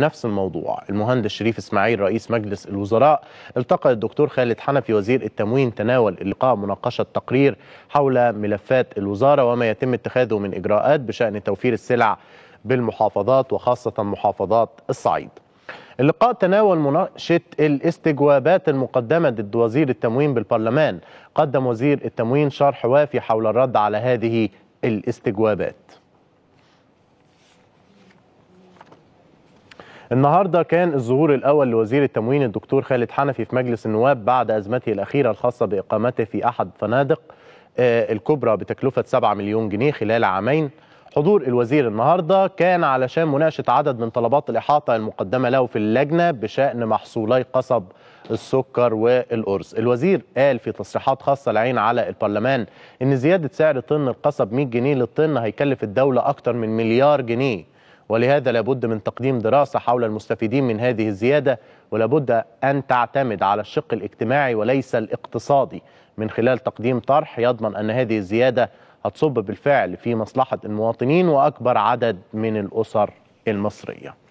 نفس الموضوع المهندس شريف اسماعيل رئيس مجلس الوزراء التقى الدكتور خالد حنفي وزير التموين تناول اللقاء مناقشة تقرير حول ملفات الوزارة وما يتم اتخاذه من إجراءات بشأن توفير السلع بالمحافظات وخاصة محافظات الصعيد اللقاء تناول مناقشة الاستجوابات المقدمة ضد وزير التموين بالبرلمان قدم وزير التموين شرح وافي حول الرد على هذه الاستجوابات النهارده كان الظهور الاول لوزير التموين الدكتور خالد حنفي في مجلس النواب بعد ازمته الاخيره الخاصه باقامته في احد فنادق آه، الكبرى بتكلفه 7 مليون جنيه خلال عامين حضور الوزير النهارده كان علشان مناقشه عدد من طلبات الاحاطه المقدمه له في اللجنه بشان محصولي قصب السكر والأرز الوزير قال في تصريحات خاصة العين على البرلمان أن زيادة سعر طن القصب 100 جنيه للطن هيكلف الدولة أكتر من مليار جنيه ولهذا لابد من تقديم دراسة حول المستفيدين من هذه الزيادة ولابد أن تعتمد على الشق الاجتماعي وليس الاقتصادي من خلال تقديم طرح يضمن أن هذه الزيادة هتصب بالفعل في مصلحة المواطنين وأكبر عدد من الأسر المصرية